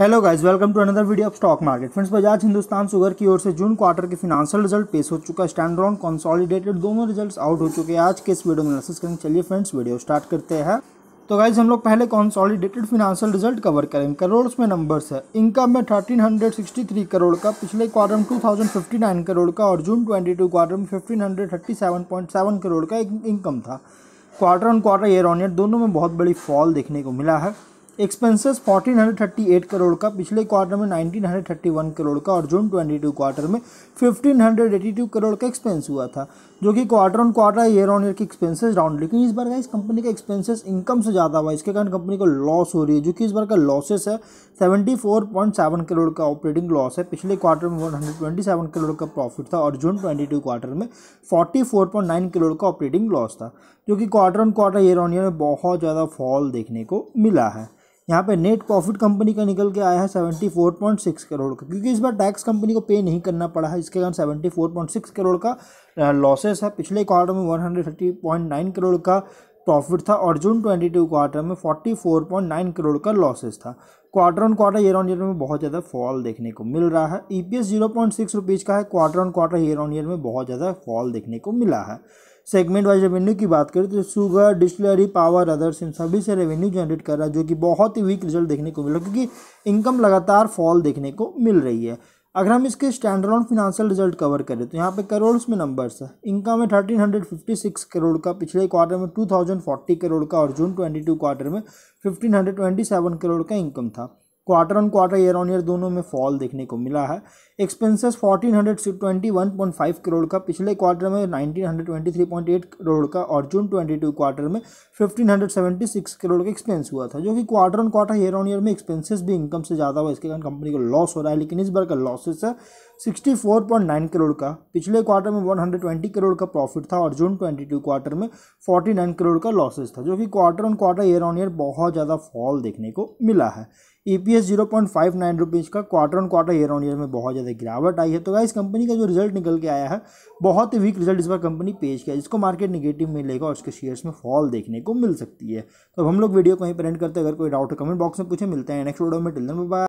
hello guys welcome to another video of stock market friends Bajaj Hindustan Sugar की ओर से June quarter के financial result पेश हो चुका स्टैंड ऑन कॉन्सॉलिडेटेड दोनों रिजल्ट्स आउट हो चुके हैं आज के इस वीडियो में मैसेज करेंगे चलिए फ्रेंड्स वीडियो स्टार्ट करते हैं तो गाइज हम लोग पहले कॉन्सॉलिडेटेड फिनांशियल रिजल्ट कवर करेंगे करोड़ में नंबर्स है इनकम में थर्टीन करोड़ का पिछले क्वार्टर में टू करोड़ का और जून ट्वेंटी क्वार्टर में फिफ्टीन करोड़ का इनकम था quarter on quarter year on year दोनों में बहुत बड़ी फॉल देखने को मिला है एक्सपेंसेस 1438 करोड़ का पिछले क्वार्टर में 1931 करोड़ का और जून 22 क्वार्टर में 1582 करोड़ का एक्सपेंस हुआ था जो कि quarter on quarter year on year के एक्सपेंसेस डाउन लेकिन इस बार का इस कंपनी का एक्सपेंसेस इनकम से ज़्यादा हुआ इसके कारण कंपनी को लॉस हो रही है जो कि इस बार का लॉसेस है सेवेंटी करोड़ का ऑपरेटिंग लॉस है पिछले क्वार्टर में वन करोड़ का प्रॉफिट था और जून ट्वेंटी क्वार्टर में फोर्टी करोड़ का ऑपरेटिंग लॉस था जो कि quarter on quarter year on year में बहुत ज़्यादा फॉल देखने को मिला है यहाँ पे नेट प्रॉफिट कंपनी का निकल के आया है seventy four point six crore का क्योंकि इस बार टैक्स कंपनी को पे नहीं करना पड़ा है इसके कारण seventy four point six crore का लॉसेस है पिछले क्वार्टर में one hundred thirty point nine crore का प्रॉफिट था और जून ट्वेंटी टू क्वार्टर में forty four point nine crore का लॉसेस था quarter on quarter year on year में बहुत ज़्यादा फॉल देखने को मिल रहा है E P S zero point six rupees का है quarter on quarter year on year में बहुत ज़्यादा फॉल देखने को मिला है सेगमेंट वाइज रेवेन्यू की बात करें तो शुगर डिस्टलरी पावर अदर्स इन सभी से रेवेन्यू जनरेट कर रहा है जो कि बहुत ही वीक रिजल्ट देखने को मिल रहा है क्योंकि इनकम लगातार फॉल देखने को मिल रही है अगर हम इसके स्टैंड ऑन रिजल्ट कवर करें तो यहाँ पे करोड़ में नंबर्स है इनकम है thirteen hundred fifty six crore का पिछले क्वार्टर में टू थाउजेंड फोर्टी करोड़ का और जून ट्वेंटी टू क्वार्टर में fifteen hundred twenty seven crore का इनकम था quarter on quarter year on year दोनों में फॉल देखने को मिला है एक्सपेंसेस 1421.5 करोड़ का पिछले क्वार्टर में 1923.8 करोड़ का और जून 22 क्वार्टर में 1576 करोड़ का एक्सपेंस हुआ था जो कि quarter on quarter year on year में एक्सपेंसेस भी इनकम से ज़्यादा हुआ इसके कारण कंपनी को लॉस हो रहा है लेकिन इस बार का लॉसेस है 64.9 करोड़ का पिछले क्वार्टर में 120 करोड़ का प्रॉफिट था और जून 22 क्वार्टर में 49 करोड़ का लॉसेस था जो कि quarter on quarter year on year बहुत ज़्यादा फॉल देखने को मिला है E P S zero point five nine rupees का quarter on quarter year on year में बहुत ज़्यादा गिरावट आई है तो इस कंपनी का जो रिजल्ट निकल के आया है बहुत ही वीक रिजल्ट इस बार कंपनी पेश किया जिसको मार्केट निगेटिव मिलेगा और उसके शेयर्स में फॉल देखने को मिल सकती है तो हम लोग वीडियो को यहीं पर एंड करते हैं अगर कोई डाउट है कमेंट बॉक्स में पूछे मिलते हैं नेक्स्ट वीडियो में टिल बाय